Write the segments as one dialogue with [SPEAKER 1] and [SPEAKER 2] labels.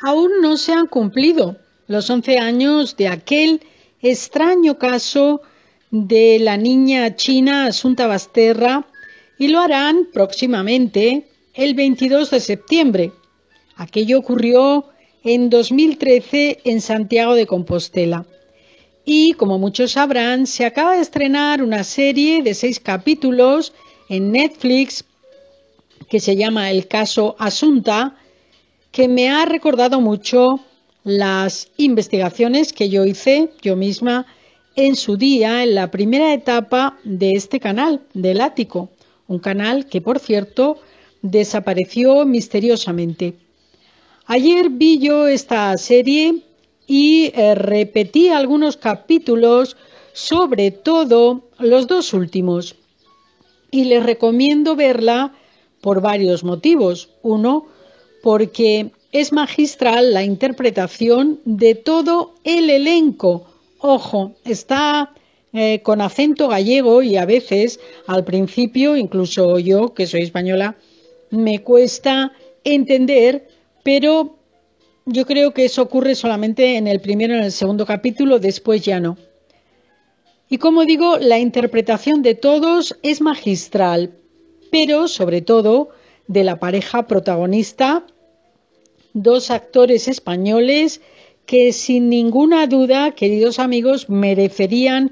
[SPEAKER 1] aún no se han cumplido los 11 años de aquel extraño caso de la niña china Asunta Basterra y lo harán próximamente el 22 de septiembre. Aquello ocurrió en 2013 en Santiago de Compostela. Y como muchos sabrán, se acaba de estrenar una serie de seis capítulos en Netflix que se llama El caso Asunta que me ha recordado mucho las investigaciones que yo hice yo misma en su día en la primera etapa de este canal, del ático, un canal que por cierto desapareció misteriosamente. Ayer vi yo esta serie y eh, repetí algunos capítulos, sobre todo los dos últimos. Y les recomiendo verla por varios motivos. Uno, porque es magistral la interpretación de todo el elenco. Ojo, está eh, con acento gallego y a veces al principio, incluso yo que soy española, me cuesta entender, pero yo creo que eso ocurre solamente en el primero y en el segundo capítulo, después ya no. Y como digo, la interpretación de todos es magistral, pero sobre todo de la pareja protagonista, dos actores españoles que sin ninguna duda, queridos amigos, merecerían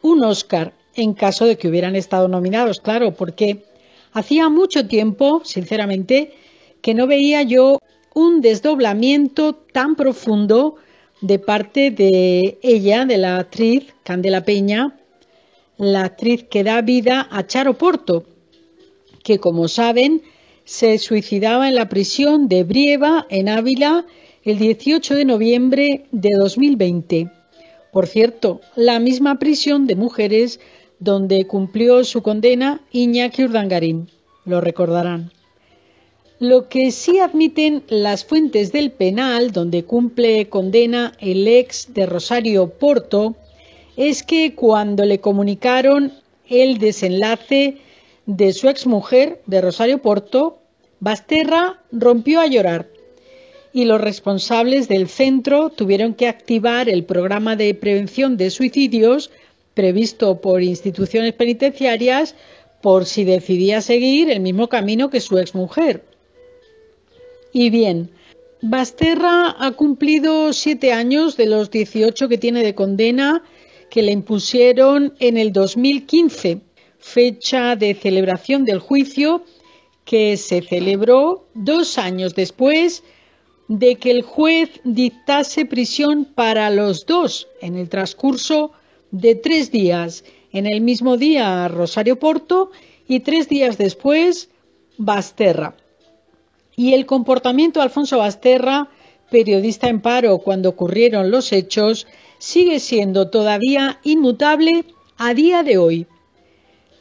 [SPEAKER 1] un Oscar en caso de que hubieran estado nominados, claro, porque hacía mucho tiempo, sinceramente, que no veía yo un desdoblamiento tan profundo de parte de ella, de la actriz Candela Peña, la actriz que da vida a Charo Porto, que como saben se suicidaba en la prisión de Brieva, en Ávila, el 18 de noviembre de 2020. Por cierto, la misma prisión de mujeres donde cumplió su condena Iñaki Urdangarín. Lo recordarán. Lo que sí admiten las fuentes del penal donde cumple condena el ex de Rosario Porto es que cuando le comunicaron el desenlace de su exmujer, de Rosario Porto, Basterra rompió a llorar y los responsables del centro tuvieron que activar el programa de prevención de suicidios previsto por instituciones penitenciarias por si decidía seguir el mismo camino que su exmujer. Y bien, Basterra ha cumplido siete años de los 18 que tiene de condena que le impusieron en el 2015 fecha de celebración del juicio que se celebró dos años después de que el juez dictase prisión para los dos en el transcurso de tres días. En el mismo día Rosario Porto y tres días después Basterra. Y el comportamiento de Alfonso Basterra, periodista en paro cuando ocurrieron los hechos, sigue siendo todavía inmutable a día de hoy.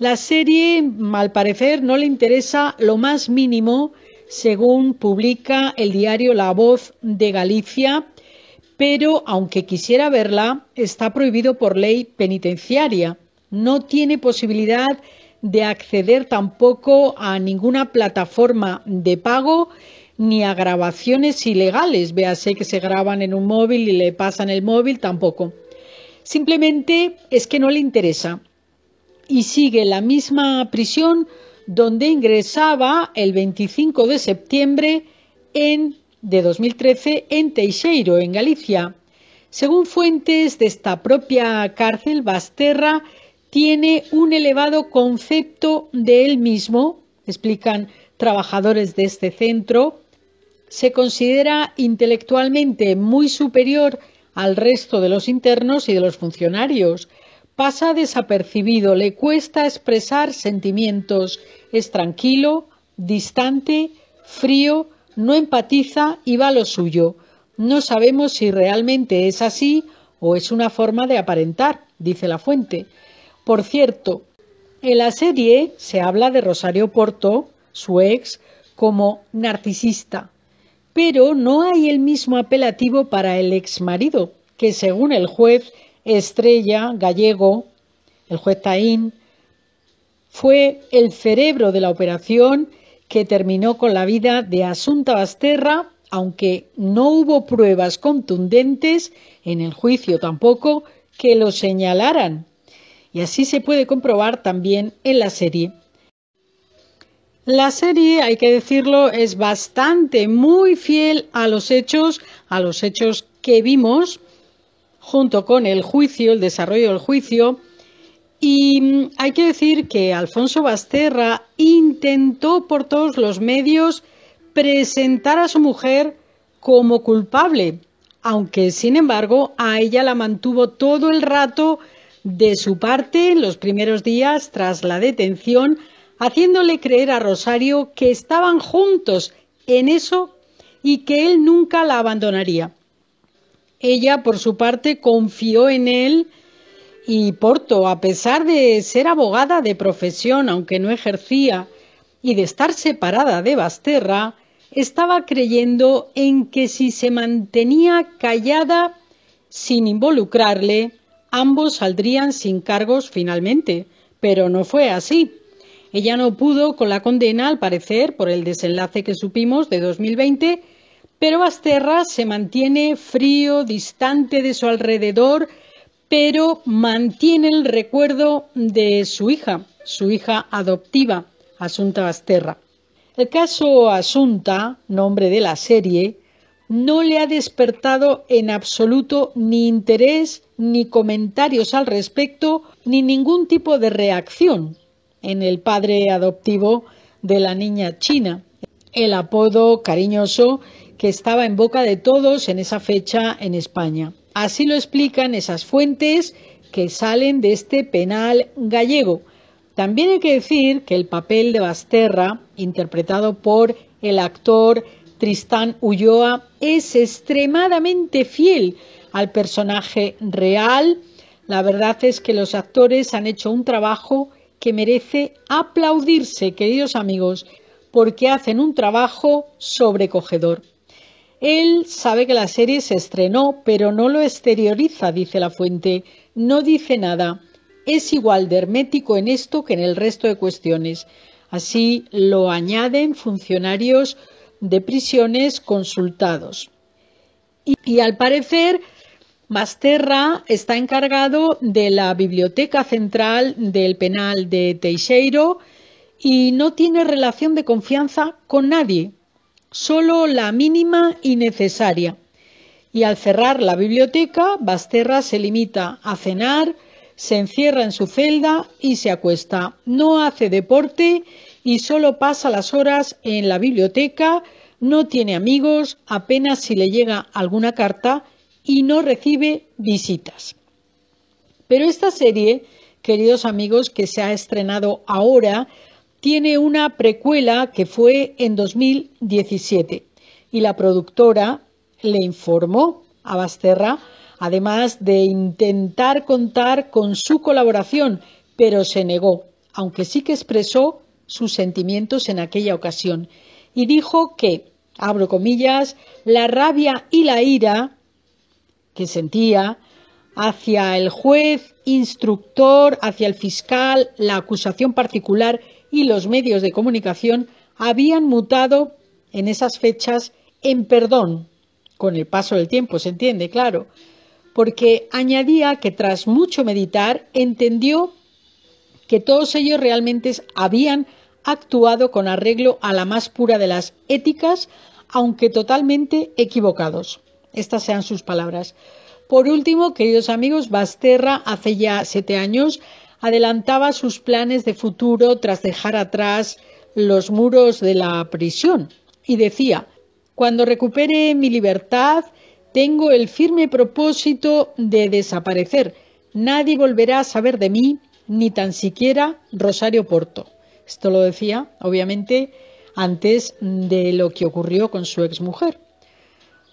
[SPEAKER 1] La serie, al parecer, no le interesa lo más mínimo, según publica el diario La Voz de Galicia, pero aunque quisiera verla, está prohibido por ley penitenciaria. No tiene posibilidad de acceder tampoco a ninguna plataforma de pago ni a grabaciones ilegales. Véase que se graban en un móvil y le pasan el móvil, tampoco. Simplemente es que no le interesa y sigue la misma prisión donde ingresaba el 25 de septiembre en, de 2013 en Teixeiro, en Galicia. Según fuentes de esta propia cárcel, Basterra tiene un elevado concepto de él mismo, explican trabajadores de este centro. Se considera intelectualmente muy superior al resto de los internos y de los funcionarios pasa desapercibido, le cuesta expresar sentimientos, es tranquilo, distante, frío, no empatiza y va lo suyo. No sabemos si realmente es así o es una forma de aparentar, dice la fuente. Por cierto, en la serie se habla de Rosario Porto, su ex, como narcisista, pero no hay el mismo apelativo para el ex marido, que según el juez Estrella, Gallego, el juez Taín, fue el cerebro de la operación que terminó con la vida de Asunta Basterra, aunque no hubo pruebas contundentes en el juicio tampoco que lo señalaran. Y así se puede comprobar también en la serie. La serie, hay que decirlo, es bastante, muy fiel a los hechos, a los hechos que vimos junto con el juicio, el desarrollo del juicio. Y mm, hay que decir que Alfonso Basterra intentó por todos los medios presentar a su mujer como culpable, aunque sin embargo a ella la mantuvo todo el rato de su parte en los primeros días tras la detención, haciéndole creer a Rosario que estaban juntos en eso y que él nunca la abandonaría. Ella, por su parte, confió en él y Porto, a pesar de ser abogada de profesión, aunque no ejercía, y de estar separada de Basterra, estaba creyendo en que si se mantenía callada sin involucrarle, ambos saldrían sin cargos finalmente, pero no fue así. Ella no pudo con la condena, al parecer, por el desenlace que supimos de 2020, pero Basterra se mantiene frío, distante de su alrededor, pero mantiene el recuerdo de su hija, su hija adoptiva, Asunta Asterra. El caso Asunta, nombre de la serie, no le ha despertado en absoluto ni interés, ni comentarios al respecto, ni ningún tipo de reacción en el padre adoptivo de la niña china. El apodo cariñoso que estaba en boca de todos en esa fecha en España. Así lo explican esas fuentes que salen de este penal gallego. También hay que decir que el papel de Basterra, interpretado por el actor Tristán Ulloa, es extremadamente fiel al personaje real. La verdad es que los actores han hecho un trabajo que merece aplaudirse, queridos amigos, porque hacen un trabajo sobrecogedor. Él sabe que la serie se estrenó, pero no lo exterioriza, dice la fuente. No dice nada. Es igual de hermético en esto que en el resto de cuestiones. Así lo añaden funcionarios de prisiones consultados. Y, al parecer, Masterra está encargado de la biblioteca central del penal de Teixeiro y no tiene relación de confianza con nadie, solo la mínima y necesaria. Y al cerrar la biblioteca, Basterra se limita a cenar, se encierra en su celda y se acuesta. No hace deporte y solo pasa las horas en la biblioteca, no tiene amigos, apenas si le llega alguna carta y no recibe visitas. Pero esta serie, queridos amigos, que se ha estrenado ahora, tiene una precuela que fue en 2017 y la productora le informó a Basterra, además de intentar contar con su colaboración, pero se negó, aunque sí que expresó sus sentimientos en aquella ocasión y dijo que, abro comillas, la rabia y la ira que sentía hacia el juez, instructor, hacia el fiscal, la acusación particular y los medios de comunicación habían mutado en esas fechas en perdón, con el paso del tiempo, se entiende, claro, porque añadía que tras mucho meditar entendió que todos ellos realmente habían actuado con arreglo a la más pura de las éticas, aunque totalmente equivocados. Estas sean sus palabras. Por último, queridos amigos, Basterra hace ya siete años adelantaba sus planes de futuro tras dejar atrás los muros de la prisión y decía, cuando recupere mi libertad, tengo el firme propósito de desaparecer. Nadie volverá a saber de mí, ni tan siquiera Rosario Porto. Esto lo decía, obviamente, antes de lo que ocurrió con su exmujer.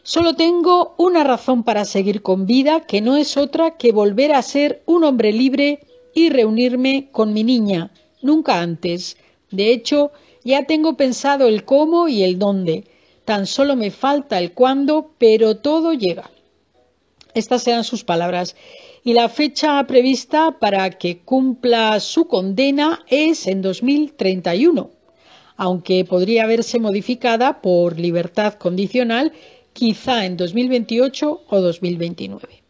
[SPEAKER 1] Solo tengo una razón para seguir con vida, que no es otra que volver a ser un hombre libre y reunirme con mi niña, nunca antes. De hecho, ya tengo pensado el cómo y el dónde. Tan solo me falta el cuándo, pero todo llega. Estas eran sus palabras. Y la fecha prevista para que cumpla su condena es en 2031, aunque podría verse modificada por libertad condicional quizá en 2028 o 2029.